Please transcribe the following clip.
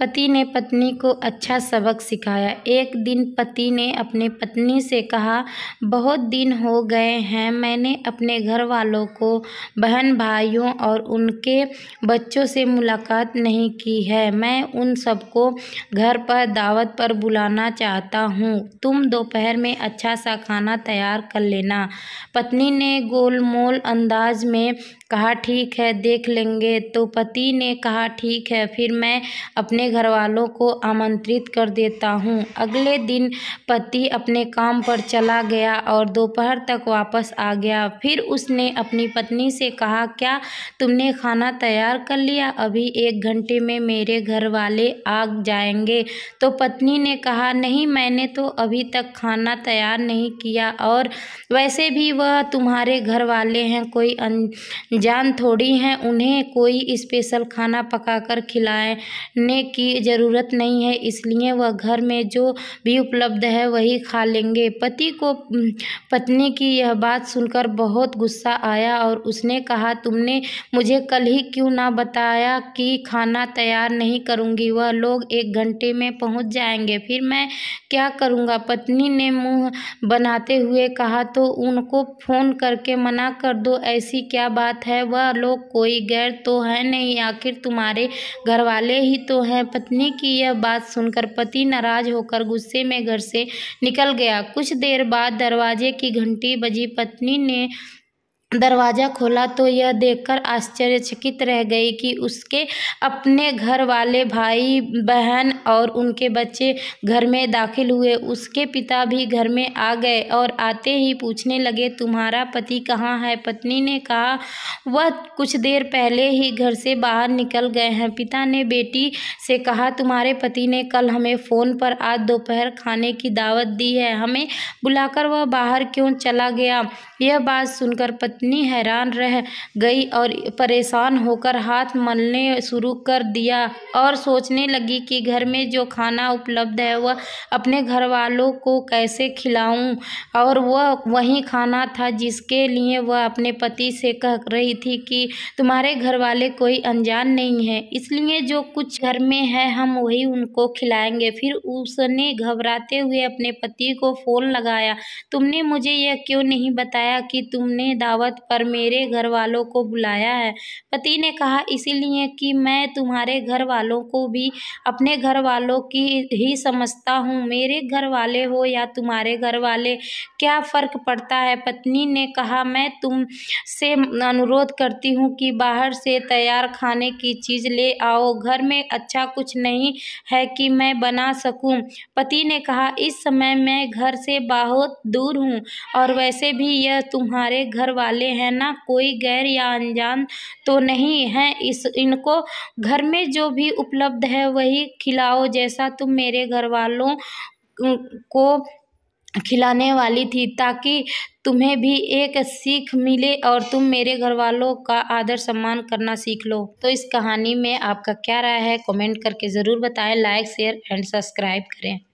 पति ने पत्नी को अच्छा सबक सिखाया एक दिन पति ने अपने पत्नी से कहा बहुत दिन हो गए हैं मैंने अपने घर वालों को बहन भाइयों और उनके बच्चों से मुलाकात नहीं की है मैं उन सबको घर पर दावत पर बुलाना चाहता हूँ तुम दोपहर में अच्छा सा खाना तैयार कर लेना पत्नी ने गोलमोल अंदाज में कहा ठीक है देख लेंगे तो पति ने कहा ठीक है फिर मैं अपने घर वालों को आमंत्रित कर देता हूँ अगले दिन पति अपने काम पर चला गया और दोपहर तक वापस आ गया फिर उसने अपनी पत्नी से कहा क्या तुमने खाना तैयार कर लिया अभी एक घंटे में मेरे घर वाले आ जाएंगे तो पत्नी ने कहा नहीं मैंने तो अभी तक खाना तैयार नहीं किया और वैसे भी वह तुम्हारे घर वाले हैं कोई अं अनजान थोड़ी हैं उन्हें कोई स्पेशल खाना पकाकर खिलाने की ज़रूरत नहीं है इसलिए वह घर में जो भी उपलब्ध है वही खा लेंगे पति को पत्नी की यह बात सुनकर बहुत गुस्सा आया और उसने कहा तुमने मुझे कल ही क्यों ना बताया कि खाना तैयार नहीं करूँगी वह लोग एक घंटे में पहुँच जाएंगे फिर मैं क्या करूँगा पत्नी ने मुँह बनाते हुए कहा तो उनको फ़ोन करके मना कर दो ऐसी क्या बात है है वह लोग कोई गैर तो है नहीं आखिर तुम्हारे घरवाले ही तो हैं पत्नी की यह बात सुनकर पति नाराज होकर गुस्से में घर से निकल गया कुछ देर बाद दरवाजे की घंटी बजी पत्नी ने दरवाज़ा खोला तो यह देखकर आश्चर्यचकित रह गई कि उसके अपने घर वाले भाई बहन और उनके बच्चे घर में दाखिल हुए उसके पिता भी घर में आ गए और आते ही पूछने लगे तुम्हारा पति कहाँ है पत्नी ने कहा वह कुछ देर पहले ही घर से बाहर निकल गए हैं पिता ने बेटी से कहा तुम्हारे पति ने कल हमें फ़ोन पर आज दोपहर खाने की दावत दी है हमें बुलाकर वह बाहर क्यों चला गया यह बात सुनकर पत्नी पत्नी हैरान रह गई और परेशान होकर हाथ मलने शुरू कर दिया और सोचने लगी कि घर में जो खाना उपलब्ध है वह अपने घर वालों को कैसे खिलाऊं और वह वही खाना था जिसके लिए वह अपने पति से कह रही थी कि तुम्हारे घर वाले कोई अनजान नहीं है इसलिए जो कुछ घर में है हम वही उनको खिलाएंगे फिर उसने घबराते हुए अपने पति को फ़ोन लगाया तुमने मुझे यह क्यों नहीं बताया कि तुमने दावत दावत पर मेरे घर वालों को बुलाया है पति ने कहा इसीलिए कि मैं तुम्हारे घर वालों को भी अपने घर वालों की ही समझता हूँ मेरे घर वाले हो या तुम्हारे घर वाले क्या फ़र्क पड़ता है पत्नी ने कहा मैं तुम से अनुरोध करती हूँ कि बाहर से तैयार खाने की चीज़ ले आओ घर में अच्छा कुछ नहीं है कि मैं बना सकूं पति ने कहा इस समय मैं घर से बहुत दूर हूँ और वैसे भी यह तुम्हारे घर वाले वाले हैं ना कोई गैर या अनजान तो नहीं है इस इनको घर में जो भी उपलब्ध है वही खिलाओ जैसा तुम मेरे घर वालों को खिलाने वाली थी ताकि तुम्हें भी एक सीख मिले और तुम मेरे घर वालों का आदर सम्मान करना सीख लो तो इस कहानी में आपका क्या राय है कमेंट करके ज़रूर बताएं लाइक शेयर एंड सब्सक्राइब करें